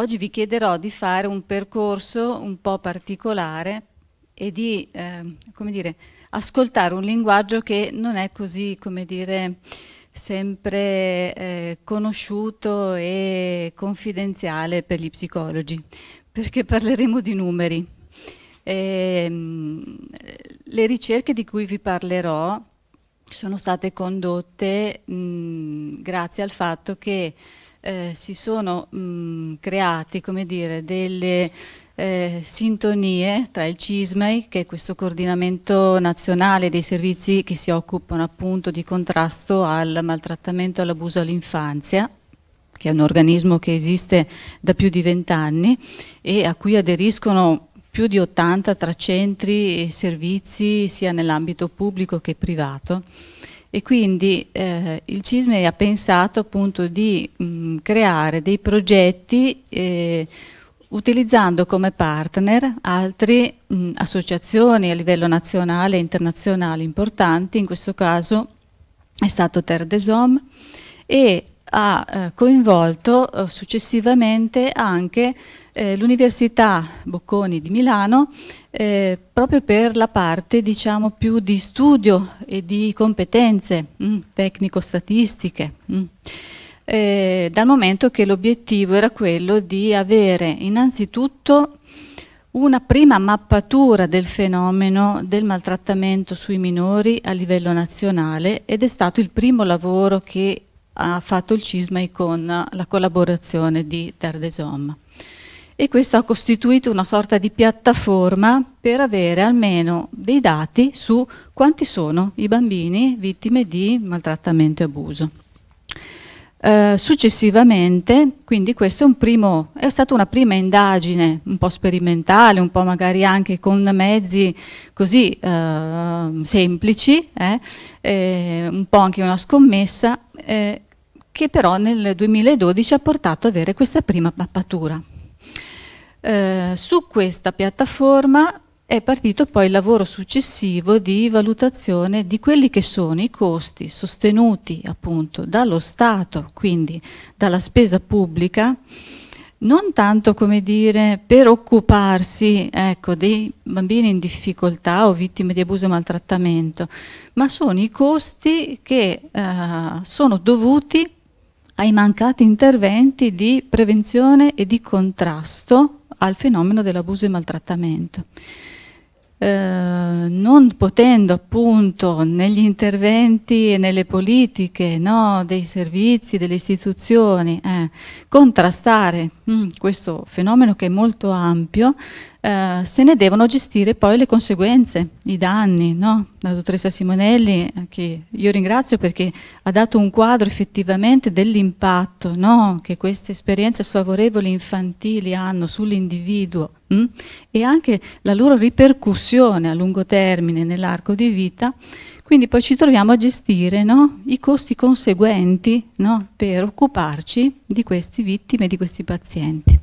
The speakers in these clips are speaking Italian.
Oggi vi chiederò di fare un percorso un po' particolare e di, eh, come dire, ascoltare un linguaggio che non è così, come dire, sempre eh, conosciuto e confidenziale per gli psicologi, perché parleremo di numeri. E, ehm, le ricerche di cui vi parlerò sono state condotte mh, grazie al fatto che eh, si sono mh, mm, creati come dire, delle eh, sintonie tra il CISMEI, che è questo coordinamento nazionale dei servizi che si occupano appunto di contrasto al maltrattamento e all'abuso all'infanzia, che è un organismo che esiste da più di vent'anni e a cui aderiscono più di 80 tra centri e servizi sia nell'ambito pubblico che privato e quindi eh, il CISME ha pensato appunto di mh, mm, creare dei progetti eh, utilizzando come partner altre mm, associazioni a livello nazionale e internazionale importanti, in questo caso è stato Terre des Hommes e ha eh, coinvolto eh, successivamente anche eh, l'Università Bocconi di Milano eh, proprio per la parte diciamo, più di studio e di competenze mm, tecnico-statistiche, mm. Eh, dal momento che l'obiettivo era quello di avere innanzitutto una prima mappatura del fenomeno del maltrattamento sui minori a livello nazionale ed è stato il primo lavoro che ha fatto il CISMAI con la collaborazione di Terre des Hommes. E questo ha costituito una sorta di piattaforma per avere almeno dei dati su quanti sono i bambini vittime di maltrattamento e abuso. Eh, successivamente, quindi questo è, un è, stata una prima indagine un po' sperimentale, un po' magari anche con mezzi così eh, semplici, eh, un po' anche una scommessa, eh, che però nel 2012 ha portato ad avere questa prima mappatura. Eh, su questa piattaforma è partito poi il lavoro successivo di valutazione di quelli che sono i costi sostenuti appunto dallo Stato, quindi dalla spesa pubblica, non tanto come dire per occuparsi ecco, dei bambini in difficoltà o vittime di abuso e maltrattamento, ma sono i costi che eh, sono dovuti ai mancati interventi di prevenzione e di contrasto al fenomeno dell'abuso e maltrattamento. Eh, non potendo appunto negli interventi e nelle politiche no, dei servizi, delle istituzioni, eh, contrastare mh, mm, questo fenomeno che è molto ampio, eh, se ne devono gestire poi le conseguenze, i danni. No? La dottoressa Simonelli, eh, che io ringrazio perché ha dato un quadro effettivamente dell'impatto no? che queste esperienze sfavorevoli infantili hanno sull'individuo mm? e anche la loro ripercussione a lungo termine nell'arco di vita, quindi poi ci troviamo a gestire no? i costi conseguenti no? per occuparci di queste vittime, di questi pazienti.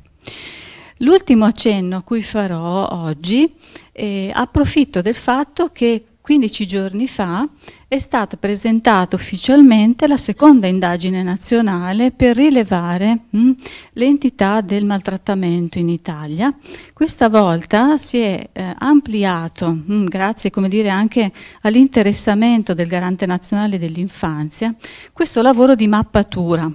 L'ultimo accenno a cui farò oggi, eh, approfitto del fatto che 15 giorni fa è stata presentata ufficialmente la seconda indagine nazionale per rilevare hm, l'entità del maltrattamento in Italia. Questa volta si è eh, ampliato, mh, hm, grazie dire, anche all'interessamento del Garante Nazionale dell'Infanzia, questo lavoro di mappatura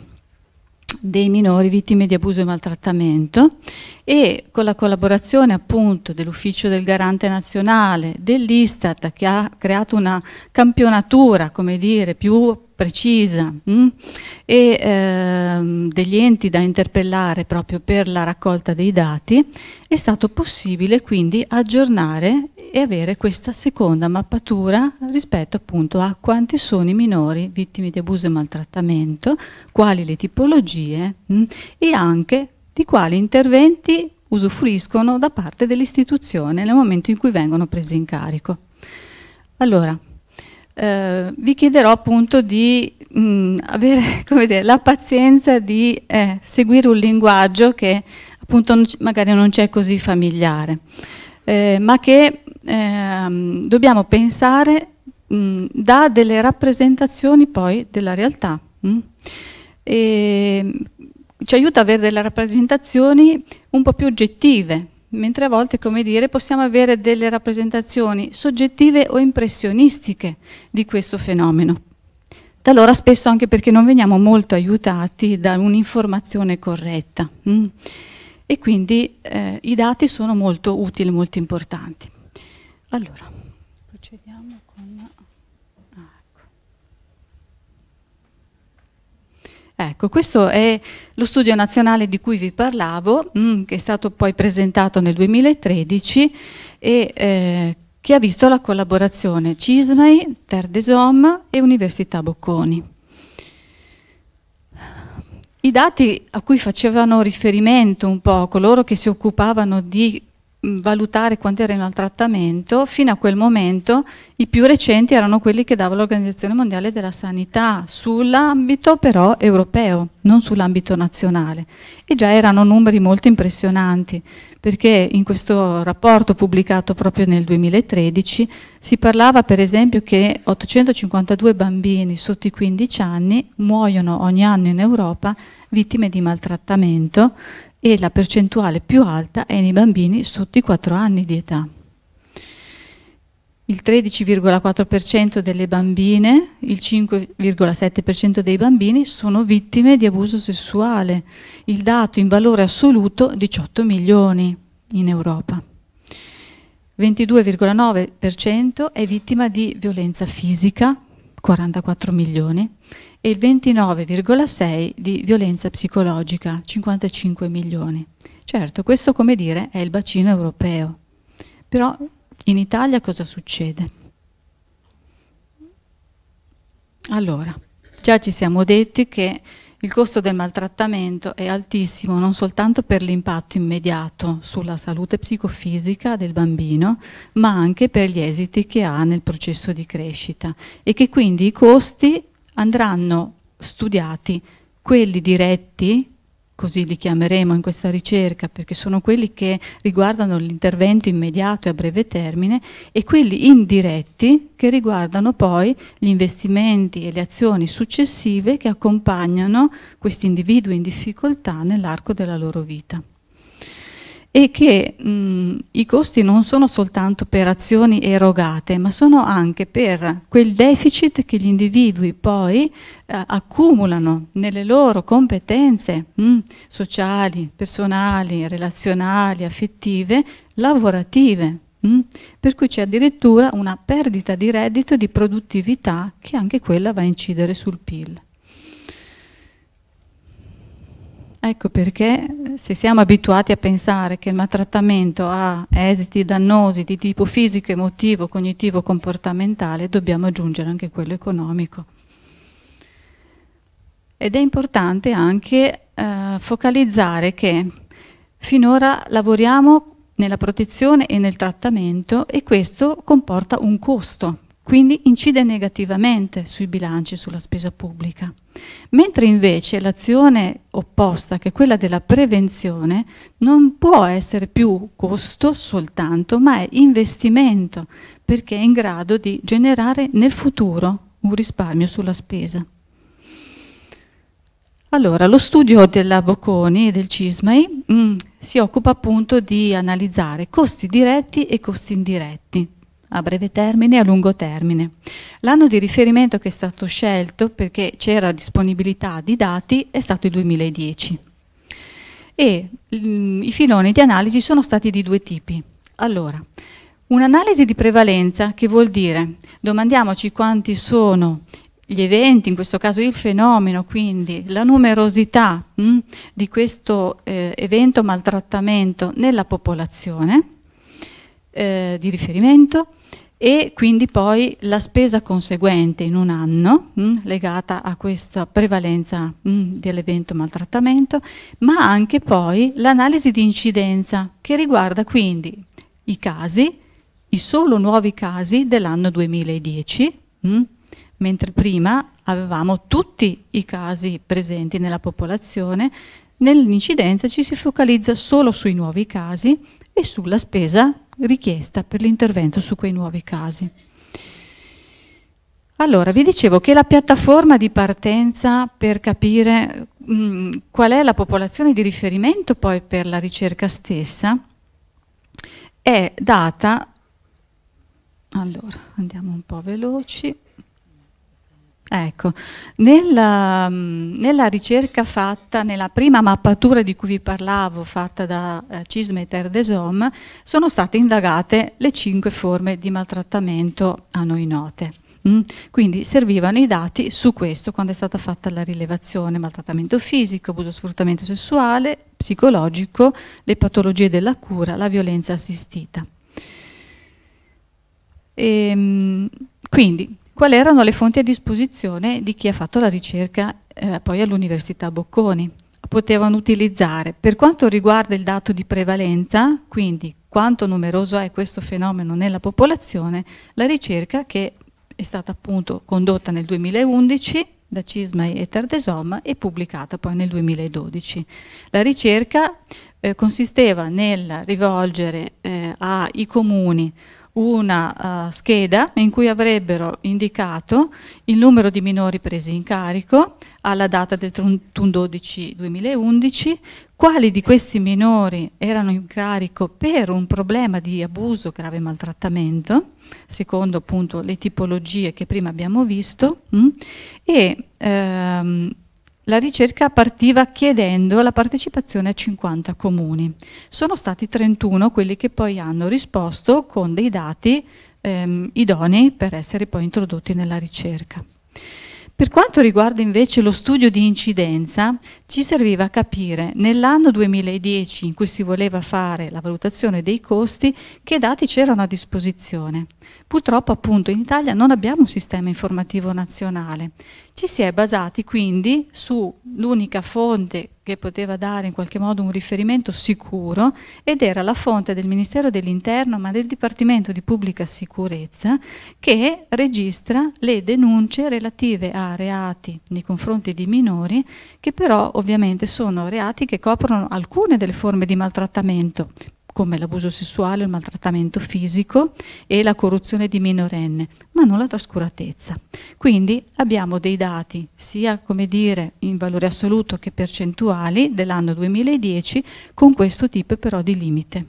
dei minori vittime di abuso e maltrattamento e con la collaborazione appunto dell'Ufficio del Garante Nazionale, dell'Istat che ha creato una campionatura, come dire, più precisa mh? Mm, e ehm, degli enti da interpellare proprio per la raccolta dei dati, è stato possibile quindi aggiornare e avere questa seconda mappatura rispetto appunto a quanti sono i minori vittime di abuso e maltrattamento, quali le tipologie mh, mm, e anche di quali interventi usufruiscono da parte dell'istituzione nel momento in cui vengono presi in carico. Allora, eh, vi chiederò appunto di mh, mm, avere dire, la pazienza di eh, seguire un linguaggio che appunto magari non c'è così familiare eh, ma che ehm, dobbiamo pensare mh, mm, da delle rappresentazioni poi della realtà. Mh? Mm? E, mm, ci aiuta ad avere delle rappresentazioni un po' più oggettive, mentre a volte, come dire, possiamo avere delle rappresentazioni soggettive o impressionistiche di questo fenomeno. Talora spesso anche perché non veniamo molto aiutati da un'informazione corretta. Mm e quindi eh, i dati sono molto utili, molto importanti. Allora, procediamo con... Ah, ecco. ecco. questo è lo studio nazionale di cui vi parlavo, mh, mm, che è stato poi presentato nel 2013 e eh, che ha visto la collaborazione CISMAI, Terdesom e Università Bocconi. I dati a cui facevano riferimento un po' coloro che si occupavano di Mm, valutare quanto erano al trattamento, fino a quel momento i più recenti erano quelli che dava l'Organizzazione Mondiale della Sanità, sull'ambito però europeo, non sull'ambito nazionale. E già erano numeri molto impressionanti, perché in questo rapporto pubblicato proprio nel 2013 si parlava per esempio che 852 bambini sotto i 15 anni muoiono ogni anno in Europa vittime di maltrattamento e la percentuale più alta è nei bambini sotto i 4 anni di età. Il 13,4% delle bambine, il 5,7% dei bambini sono vittime di abuso sessuale, il dato in valore assoluto 18 milioni in Europa. 22,9% è vittima di violenza fisica, 44 milioni, e il 29,6 di violenza psicologica, 55 milioni. Certo, questo come dire è il bacino europeo, però in Italia cosa succede? Allora, già ci siamo detti che il costo del maltrattamento è altissimo non soltanto per l'impatto immediato sulla salute psicofisica del bambino, ma anche per gli esiti che ha nel processo di crescita e che quindi i costi andranno studiati quelli diretti, così li chiameremo in questa ricerca, perché sono quelli che riguardano l'intervento immediato e a breve termine, e quelli indiretti che riguardano poi gli investimenti e le azioni successive che accompagnano questi individui in difficoltà nell'arco della loro vita e che mh, mm, i costi non sono soltanto per azioni erogate, ma sono anche per quel deficit che gli individui poi eh, accumulano nelle loro competenze mh, mm, sociali, personali, relazionali, affettive, lavorative. Mh, mm. per cui c'è addirittura una perdita di reddito e di produttività che anche quella va a incidere sul PIL. Ecco perché eh, se siamo abituati a pensare che il maltrattamento ha esiti dannosi di tipo fisico, emotivo, cognitivo, comportamentale, dobbiamo aggiungere anche quello economico. Ed è importante anche eh, focalizzare che finora lavoriamo nella protezione e nel trattamento e questo comporta un costo quindi incide negativamente sui bilanci, sulla spesa pubblica. Mentre invece l'azione opposta, che è quella della prevenzione, non può essere più costo soltanto, ma è investimento, perché è in grado di generare nel futuro un risparmio sulla spesa. Allora, lo studio della Bocconi e del Cismai mh, mm, si occupa appunto di analizzare costi diretti e costi indiretti a breve termine e a lungo termine. L'anno di riferimento che è stato scelto perché c'era disponibilità di dati è stato il 2010 e mh, mm, i filoni di analisi sono stati di due tipi. Allora, un'analisi di prevalenza che vuol dire domandiamoci quanti sono gli eventi, in questo caso il fenomeno, quindi la numerosità mh, mm, di questo eh, evento maltrattamento nella popolazione eh, di riferimento e quindi poi la spesa conseguente in un anno mh, mm, legata a questa prevalenza mm, dell'evento maltrattamento, ma anche poi l'analisi di incidenza che riguarda quindi i casi, i solo nuovi casi dell'anno 2010, mh, mm, mentre prima avevamo tutti i casi presenti nella popolazione, nell'incidenza ci si focalizza solo sui nuovi casi e sulla spesa richiesta per l'intervento su quei nuovi casi. Allora, vi dicevo che la piattaforma di partenza per capire mh, mm, qual è la popolazione di riferimento poi per la ricerca stessa è data, allora andiamo un po' veloci, Ecco, nella, mm, nella, ricerca fatta, nella prima mappatura di cui vi parlavo, fatta da eh, CISME e Terre des Hommes, sono state indagate le cinque forme di maltrattamento a noi note. Mm? Quindi servivano i dati su questo quando è stata fatta la rilevazione, maltrattamento fisico, abuso sfruttamento sessuale, psicologico, le patologie della cura, la violenza assistita. E, ehm, quindi quali erano le fonti a disposizione di chi ha fatto la ricerca eh, poi all'Università Bocconi. Potevano utilizzare. Per quanto riguarda il dato di prevalenza, quindi quanto numeroso è questo fenomeno nella popolazione, la ricerca che è stata appunto condotta nel 2011 da Cisma e Tardesom e pubblicata poi nel 2012. La ricerca eh, consisteva nel rivolgere eh, ai comuni una uh, scheda in cui avrebbero indicato il numero di minori presi in carico alla data del 31-12-2011, quali di questi minori erano in carico per un problema di abuso, grave maltrattamento, secondo appunto le tipologie che prima abbiamo visto, mh, mm, e ehm, la ricerca partiva chiedendo la partecipazione a 50 comuni. Sono stati 31 quelli che poi hanno risposto con dei dati ehm, idonei per essere poi introdotti nella ricerca. Per quanto riguarda invece lo studio di incidenza, ci serviva capire nell'anno 2010 in cui si voleva fare la valutazione dei costi che dati c'erano a disposizione. Purtroppo appunto in Italia non abbiamo un sistema informativo nazionale. Ci si è basati quindi sull'unica fonte che poteva dare in qualche modo un riferimento sicuro ed era la fonte del Ministero dell'Interno ma del Dipartimento di Pubblica Sicurezza che registra le denunce relative a reati nei confronti di minori che però ovviamente sono reati che coprono alcune delle forme di maltrattamento come l'abuso sessuale, il maltrattamento fisico e la corruzione di minorenne, ma non la trascuratezza. Quindi abbiamo dei dati sia come dire in valore assoluto che percentuali dell'anno 2010 con questo tipo però di limite.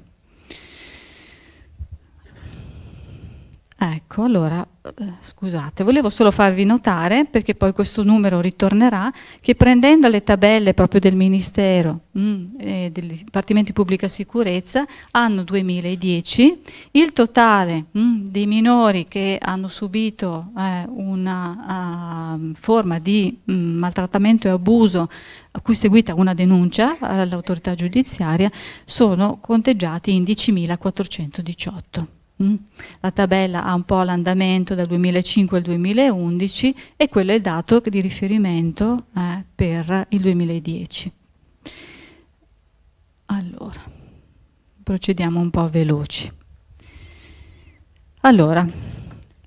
Ecco, allora, eh, scusate, volevo solo farvi notare, perché poi questo numero ritornerà, che prendendo le tabelle proprio del Ministero mm, e del Dipartimento di Pubblica Sicurezza, anno 2010, il totale mm, dei minori che hanno subito eh, una ah, forma di mm, maltrattamento e abuso a cui è seguita una denuncia all'autorità giudiziaria, sono conteggiati in 10.418. Mm? La tabella ha un po' l'andamento dal 2005 al 2011 e quello è il dato di riferimento eh, per il 2010. Allora, procediamo un po' veloci. Allora,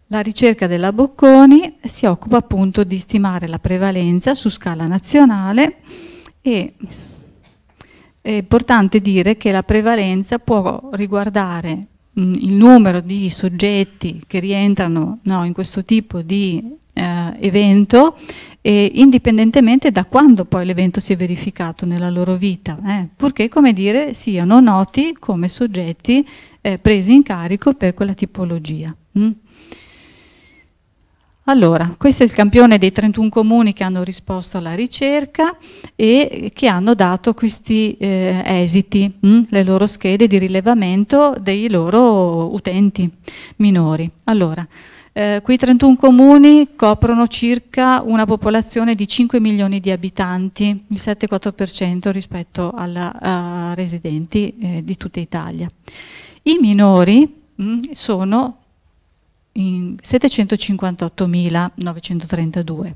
la ricerca della Bocconi si occupa appunto di stimare la prevalenza su scala nazionale e è importante dire che la prevalenza può riguardare Mm, il numero di soggetti che rientrano no, in questo tipo di eh, evento e indipendentemente da quando poi l'evento si è verificato nella loro vita, eh, purché come dire siano noti come soggetti eh, presi in carico per quella tipologia. Mm? Allora, questo è il campione dei 31 comuni che hanno risposto alla ricerca e che hanno dato questi eh, esiti, mh, mm, le loro schede di rilevamento dei loro utenti minori. Allora, eh, quei 31 comuni coprono circa una popolazione di 5 milioni di abitanti, il 7,4% rispetto alla, a residenti eh, di tutta Italia. I minori mh, mm, sono in 758.932.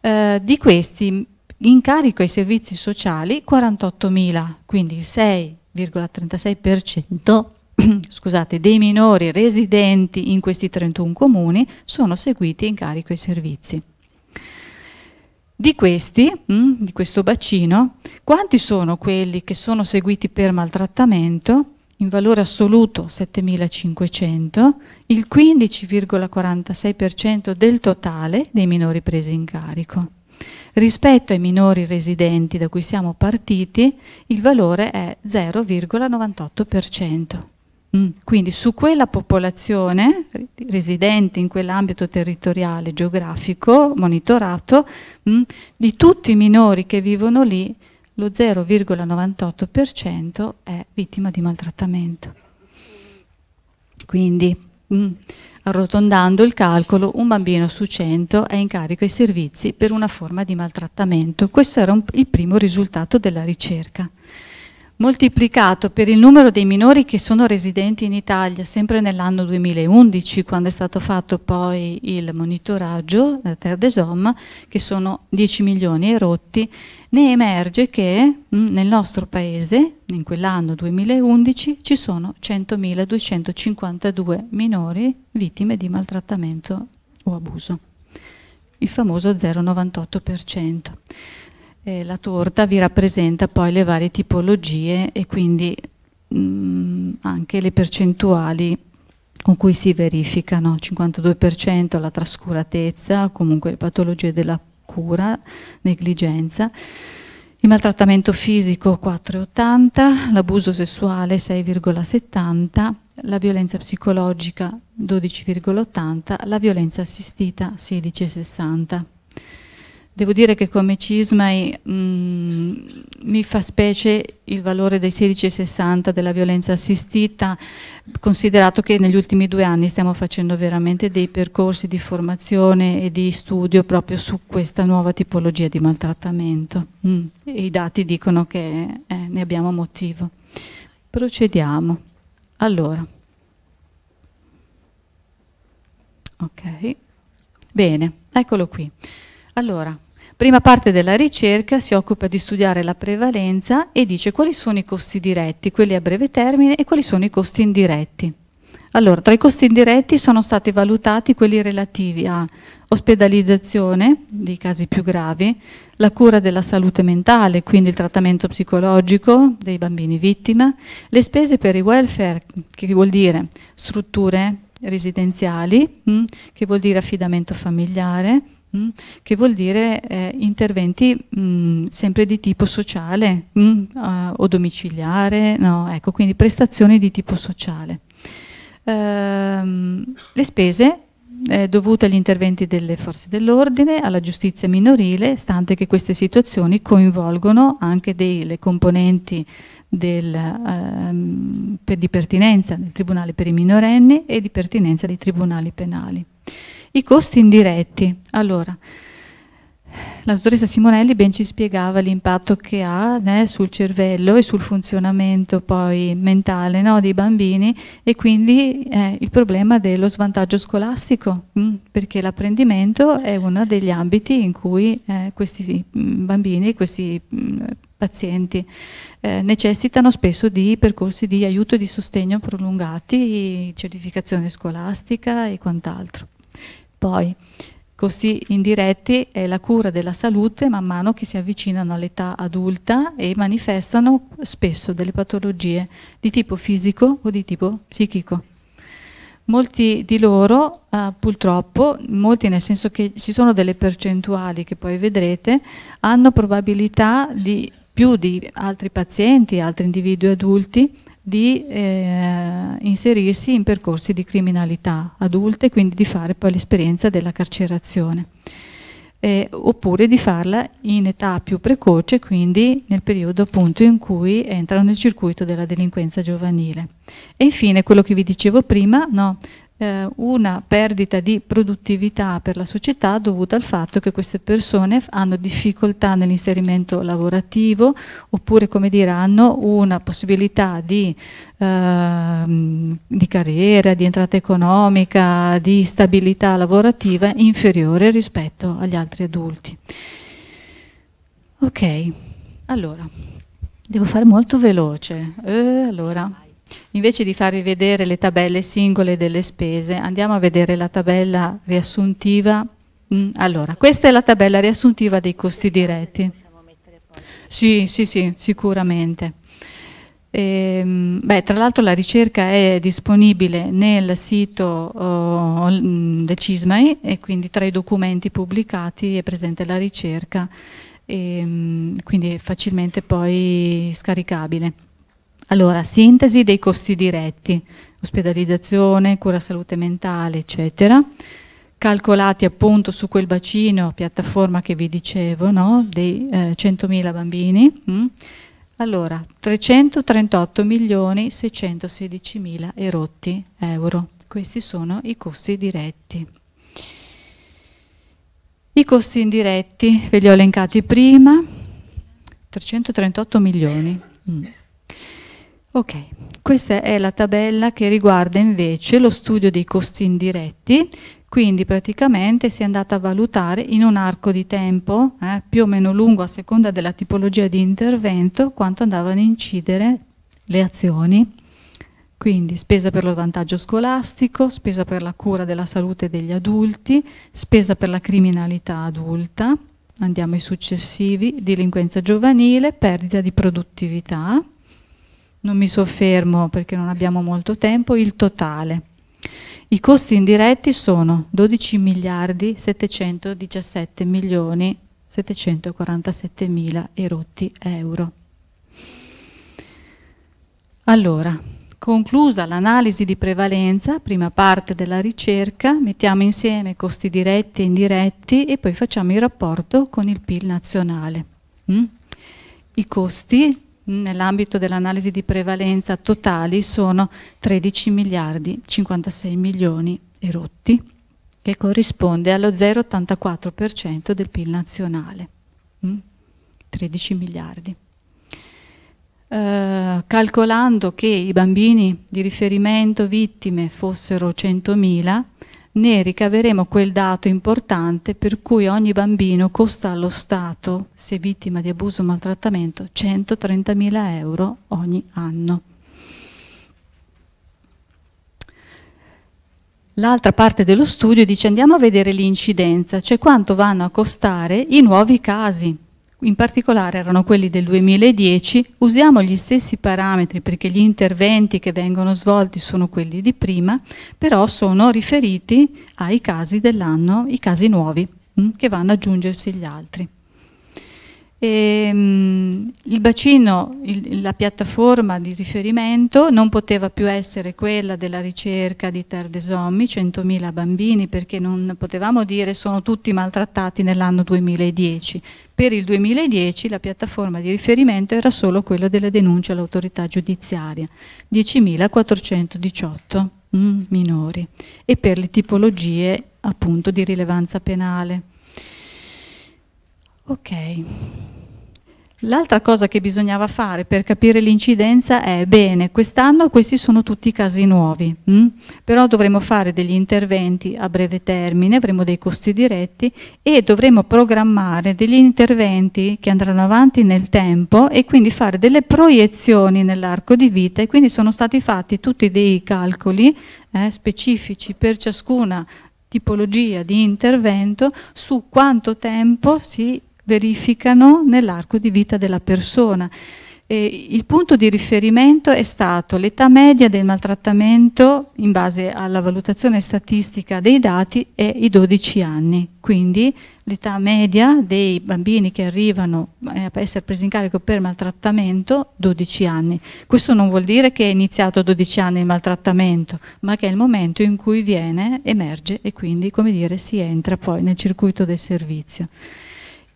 Eh, di questi in carico ai servizi sociali 48.000, quindi il 6,36% scusate, dei minori residenti in questi 31 comuni sono seguiti in carico ai servizi. Di questi, mm, di questo bacino, quanti sono quelli che sono seguiti per maltrattamento? in valore assoluto 7.500, il 15,46% del totale dei minori presi in carico. Rispetto ai minori residenti da cui siamo partiti, il valore è 0,98%. Mm, quindi su quella popolazione residente in quell'ambito territoriale geografico monitorato, mm, di tutti i minori che vivono lì, lo 0,98% è vittima di maltrattamento. Quindi, mh, mm, arrotondando il calcolo, un bambino su 100 è in carico ai servizi per una forma di maltrattamento. Questo era un, il primo risultato della ricerca moltiplicato per il numero dei minori che sono residenti in Italia, sempre nell'anno 2011, quando è stato fatto poi il monitoraggio da Terdesom, che sono 10 milioni e rotti, ne emerge che mh, mm, nel nostro paese, in quell'anno 2011, ci sono 100.252 minori vittime di maltrattamento o abuso, il famoso 0,98% eh, la torta vi rappresenta poi le varie tipologie e quindi mh, mm, anche le percentuali con cui si verificano, 52% la trascuratezza, comunque le patologie della cura, negligenza, il maltrattamento fisico 4,80, l'abuso sessuale 6,70, la violenza psicologica 12,80, la violenza assistita 16,60. Devo dire che come CISMAI mm, mi fa specie il valore dei 16,60 della violenza assistita, considerato che negli ultimi due anni stiamo facendo veramente dei percorsi di formazione e di studio proprio su questa nuova tipologia di maltrattamento. Mm. I dati dicono che eh, ne abbiamo motivo. Procediamo. Allora. Ok. Bene, eccolo qui. Allora, Prima parte della ricerca si occupa di studiare la prevalenza e dice quali sono i costi diretti, quelli a breve termine e quali sono i costi indiretti. Allora, tra i costi indiretti sono stati valutati quelli relativi a ospedalizzazione dei casi più gravi, la cura della salute mentale, quindi il trattamento psicologico dei bambini vittima, le spese per il welfare, che vuol dire strutture residenziali, mm, che vuol dire affidamento familiare, Mm? che vuol dire eh, interventi mh, mm, sempre di tipo sociale mh? Mm, eh, uh, o domiciliare, no, ecco, quindi prestazioni di tipo sociale. Ehm, le spese eh, dovute agli interventi delle forze dell'ordine, alla giustizia minorile, stante che queste situazioni coinvolgono anche delle componenti del, ehm, per, di pertinenza del Tribunale per i minorenni e di pertinenza dei tribunali penali. I costi indiretti. Allora, la dottoressa Simonelli ben ci spiegava l'impatto che ha né, sul cervello e sul funzionamento poi mentale no, dei bambini e quindi eh, il problema dello svantaggio scolastico, mh, mm, perché l'apprendimento è uno degli ambiti in cui eh, questi mm, bambini, questi mh, mm, pazienti eh, necessitano spesso di percorsi di aiuto e di sostegno prolungati, certificazione scolastica e quant'altro poi. Così indiretti è la cura della salute man mano che si avvicinano all'età adulta e manifestano spesso delle patologie di tipo fisico o di tipo psichico. Molti di loro, eh, purtroppo, molti nel senso che ci sono delle percentuali che poi vedrete, hanno probabilità di più di altri pazienti, altri individui adulti, di eh, inserirsi in percorsi di criminalità adulte, quindi di fare poi l'esperienza della carcerazione, eh, oppure di farla in età più precoce, quindi nel periodo appunto in cui entrano nel circuito della delinquenza giovanile. E infine quello che vi dicevo prima, no, eh, una perdita di produttività per la società dovuta al fatto che queste persone hanno difficoltà nell'inserimento lavorativo oppure come dire, hanno una possibilità di, eh, di carriera, di entrata economica, di stabilità lavorativa inferiore rispetto agli altri adulti. Ok, allora, devo fare molto veloce. Eh, allora. Invece di farvi vedere le tabelle singole delle spese, andiamo a vedere la tabella riassuntiva. Mm, allora, questa è la tabella riassuntiva dei costi diretti. Sì, sì, sì, sicuramente. E, ehm, beh, tra l'altro la ricerca è disponibile nel sito oh, oh mm, del CISMAI e quindi tra i documenti pubblicati è presente la ricerca, e, ehm, quindi è facilmente poi scaricabile. Allora, sintesi dei costi diretti, ospedalizzazione, cura salute mentale, eccetera, calcolati appunto su quel bacino, piattaforma che vi dicevo, no? dei eh, 100.000 bambini. Mh? Mm? Allora, 338 milioni 616 mila erotti euro. Questi sono i costi diretti. I costi indiretti ve li ho elencati prima, 338 milioni. Mm. Ok, questa è la tabella che riguarda invece lo studio dei costi indiretti, quindi praticamente si è andata a valutare in un arco di tempo, eh, più o meno lungo a seconda della tipologia di intervento, quanto andavano a incidere le azioni. Quindi spesa per lo vantaggio scolastico, spesa per la cura della salute degli adulti, spesa per la criminalità adulta, andiamo ai successivi, delinquenza giovanile, perdita di produttività, non mi soffermo perché non abbiamo molto tempo, il totale. I costi indiretti sono 12 miliardi 717 milioni 747 mila erotti euro. Allora, conclusa l'analisi di prevalenza, prima parte della ricerca, mettiamo insieme costi diretti e indiretti e poi facciamo il rapporto con il PIL nazionale. Mm? I costi nell'ambito dell'analisi di prevalenza totali sono 13 miliardi 56 milioni erotti, che corrisponde allo 0,84% del PIL nazionale. 13 mm? miliardi. Uh, calcolando che i bambini di riferimento vittime fossero 100.000, ne ricaveremo quel dato importante per cui ogni bambino costa allo Stato, se vittima di abuso o maltrattamento, 130.000 euro ogni anno. L'altra parte dello studio dice andiamo a vedere l'incidenza, cioè quanto vanno a costare i nuovi casi in particolare erano quelli del 2010, usiamo gli stessi parametri perché gli interventi che vengono svolti sono quelli di prima, però sono riferiti ai casi dell'anno, i casi nuovi mm, che vanno ad aggiungersi agli altri. E, ehm, mh, il bacino, il, la piattaforma di riferimento non poteva più essere quella della ricerca di Tardesommi, 100.000 bambini, perché non potevamo dire sono tutti maltrattati nell'anno 2010. Per il 2010 la piattaforma di riferimento era solo quella delle denunce all'autorità giudiziaria, 10.418 mm, minori, e per le tipologie appunto di rilevanza penale. Ok. L'altra cosa che bisognava fare per capire l'incidenza è, bene, quest'anno questi sono tutti casi nuovi, mh? Mm? però dovremo fare degli interventi a breve termine, avremo dei costi diretti e dovremo programmare degli interventi che andranno avanti nel tempo e quindi fare delle proiezioni nell'arco di vita e quindi sono stati fatti tutti dei calcoli eh, specifici per ciascuna tipologia di intervento su quanto tempo si verificano nell'arco di vita della persona. E il punto di riferimento è stato l'età media del maltrattamento in base alla valutazione statistica dei dati è i 12 anni, quindi l'età media dei bambini che arrivano eh, a essere presi in carico per maltrattamento 12 anni. Questo non vuol dire che è iniziato a 12 anni il maltrattamento, ma che è il momento in cui viene, emerge e quindi come dire, si entra poi nel circuito del servizio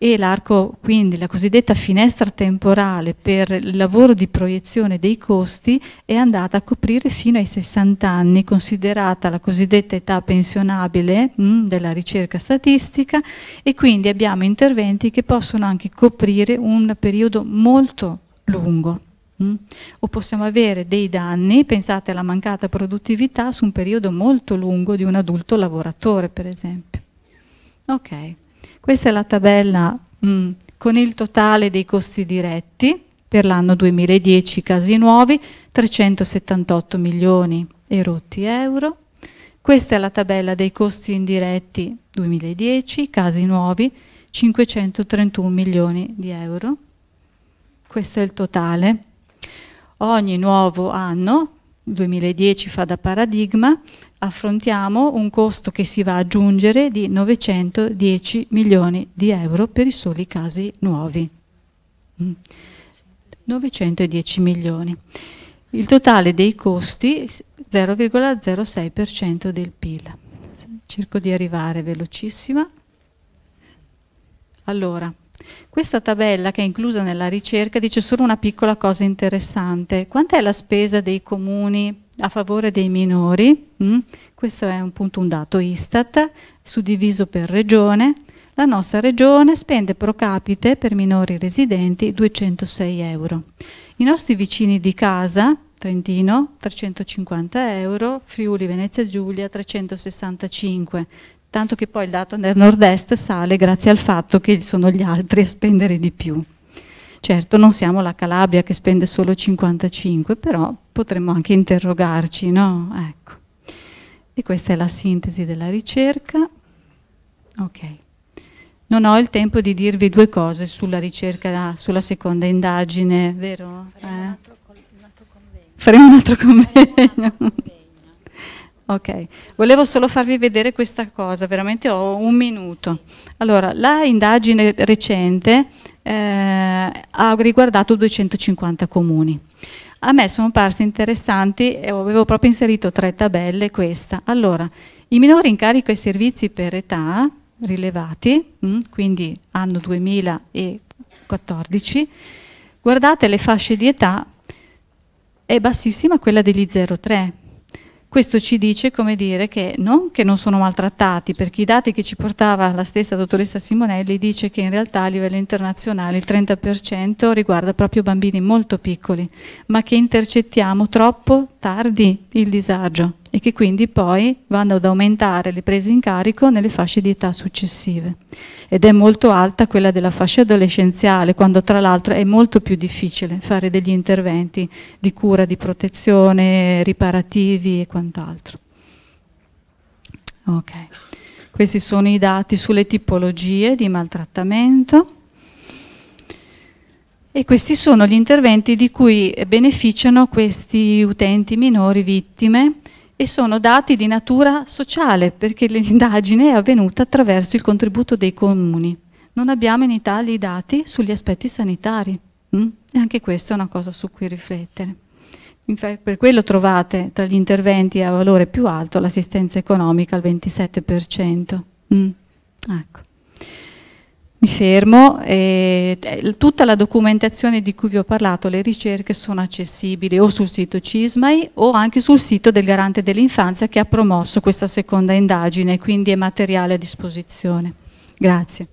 e l'arco, quindi la cosiddetta finestra temporale per il lavoro di proiezione dei costi è andata a coprire fino ai 60 anni, considerata la cosiddetta età pensionabile mh, mm, della ricerca statistica e quindi abbiamo interventi che possono anche coprire un periodo molto lungo. Mm. O possiamo avere dei danni, pensate alla mancata produttività, su un periodo molto lungo di un adulto lavoratore, per esempio. Ok. Questa è la tabella mh, mm, con il totale dei costi diretti per l'anno 2010, casi nuovi, 378 milioni e rotti euro. Questa è la tabella dei costi indiretti 2010, casi nuovi, 531 milioni di euro. Questo è il totale. Ogni nuovo anno, 2010 fa da paradigma, affrontiamo un costo che si va ad aggiungere di 910 milioni di euro per i soli casi nuovi. 910 mm. milioni. Il totale dei costi 0,06% del PIL. Cerco di arrivare velocissima. Allora, questa tabella che è inclusa nella ricerca dice solo una piccola cosa interessante. Quant'è la spesa dei comuni a favore dei minori, mh? Mm? questo è un, punto, un dato Istat, suddiviso per regione, la nostra regione spende pro capite per minori residenti 206 euro. I nostri vicini di casa, Trentino 350 euro, Friuli Venezia Giulia 365, tanto che poi il dato del nord-est sale grazie al fatto che sono gli altri a spendere di più. Certo, non siamo la Calabria che spende solo 55, però potremmo anche interrogarci, no? Ecco. E questa è la sintesi della ricerca. Ok. Non ho il tempo di dirvi due cose sulla ricerca, sulla seconda indagine, vero? Faremo, eh? un, altro, Faremo un altro convegno. Faremo un altro convegno. Ok, volevo solo farvi vedere questa cosa, veramente ho un minuto. Allora, la indagine recente eh, ha riguardato 250 comuni. A me sono parse interessanti e avevo proprio inserito tre tabelle questa. Allora, i minori in carico ai servizi per età rilevati, mm, quindi anno 2014, guardate le fasce di età, è bassissima quella degli 03, questo ci dice, come dire, che non che non sono maltrattati, perché i dati che ci portava la stessa dottoressa Simonelli dice che in realtà a livello internazionale il 30% riguarda proprio bambini molto piccoli, ma che intercettiamo troppo tardi il disagio e che quindi poi vanno ad aumentare le prese in carico nelle fasce di età successive. Ed è molto alta quella della fascia adolescenziale, quando tra l'altro è molto più difficile fare degli interventi di cura, di protezione, riparativi e quant'altro. Ok, questi sono i dati sulle tipologie di maltrattamento. E questi sono gli interventi di cui beneficiano questi utenti minori vittime e sono dati di natura sociale perché l'indagine è avvenuta attraverso il contributo dei comuni. Non abbiamo in Italia i dati sugli aspetti sanitari mm? e anche questa è una cosa su cui riflettere. Infatti, per quello trovate tra gli interventi a valore più alto l'assistenza economica al 27%. Mm? Ecco mi fermo, eh, tutta la documentazione di cui vi ho parlato, le ricerche sono accessibili o sul sito CISMAI o anche sul sito del Garante dell'Infanzia che ha promosso questa seconda indagine, quindi è materiale a disposizione. Grazie.